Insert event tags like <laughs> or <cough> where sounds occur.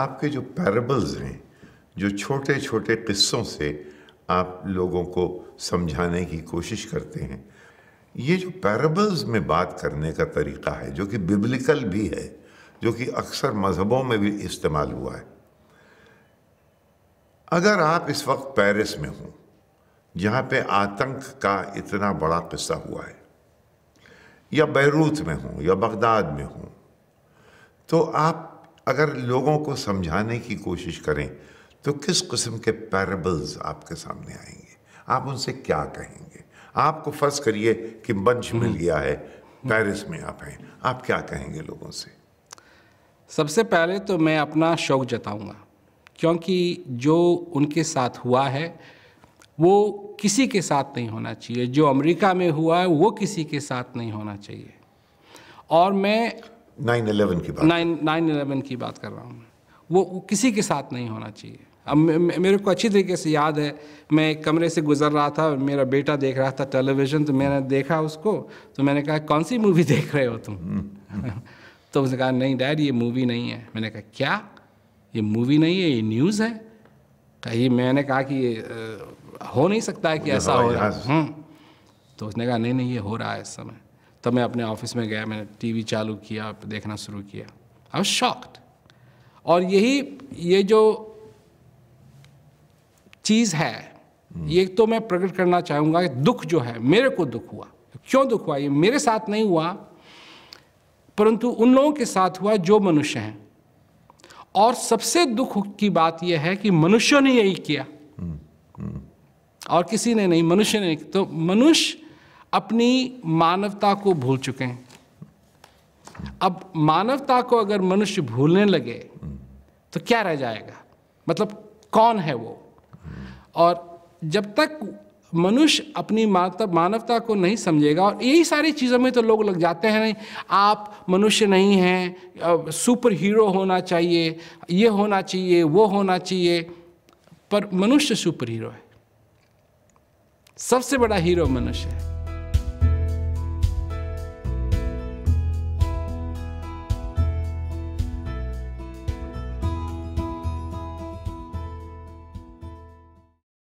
आपके जो पैरबल्स हैं जो छोटे छोटे किस्सों से आप लोगों को समझाने की कोशिश करते हैं ये जो पैरबल्स में बात करने का तरीका है जो कि बिब्लिकल भी है जो कि अक्सर मज़हबों में भी इस्तेमाल हुआ है अगर आप इस वक्त पेरिस में हों जहाँ पे आतंक का इतना बड़ा किस्सा हुआ है या बैरूत में हों या बगदाद में हों तो आप अगर लोगों को समझाने की कोशिश करें तो किस किस्म के पैरबल्स आपके सामने आएंगे आप उनसे क्या कहेंगे आपको फर्ज करिए कि मंच मिल हम्म। गया है पेरिस में आप हैं आप क्या कहेंगे लोगों से सबसे पहले तो मैं अपना शौक जताऊंगा क्योंकि जो उनके साथ हुआ है वो किसी के साथ नहीं होना चाहिए जो अमेरिका में हुआ है वो किसी के साथ नहीं होना चाहिए और मैं नाइन अलेवन की बात नाइन नाइन अलेवन की बात कर रहा हूँ वो, वो किसी के साथ नहीं होना चाहिए अब मेरे को अच्छी तरीके से याद है मैं एक कमरे से गुजर रहा था मेरा बेटा देख रहा था टेलीविज़न तो मैंने देखा उसको तो मैंने कहा कौन सी मूवी देख रहे हो तुम <laughs> तो उसने कहा नहीं डैड ये मूवी नहीं है मैंने कहा क्या ये मूवी नहीं है ये न्यूज़ है कही मैंने कहा कि ये हो नहीं सकता है कि ऐसा हो रहा है हम्म। तो उसने कहा नहीं नहीं ये हो रहा है इस समय तो मैं अपने ऑफिस में गया मैंने टीवी चालू किया देखना शुरू किया आई वॉज शॉक्ड और यही ये जो चीज़ है हम्म। ये तो मैं प्रकट करना चाहूँगा कि दुख जो है मेरे को दुख हुआ क्यों दुख हुआ ये मेरे साथ नहीं हुआ परंतु उन लोगों के साथ हुआ जो मनुष्य हैं और सबसे दुख की बात यह है कि मनुष्यों ने यही किया हम्म, हम्म। और किसी ने नहीं मनुष्य ने तो मनुष्य अपनी मानवता को भूल चुके हैं अब मानवता को अगर मनुष्य भूलने लगे तो क्या रह जाएगा मतलब कौन है वो और जब तक मनुष्य अपनी मानवता मानवता को नहीं समझेगा और यही सारी चीज़ों में तो लोग लग जाते हैं आप मनुष्य नहीं हैं सुपर हीरो होना चाहिए ये होना चाहिए वो होना चाहिए पर मनुष्य सुपर हीरो है सबसे बड़ा हीरो मनुष्य है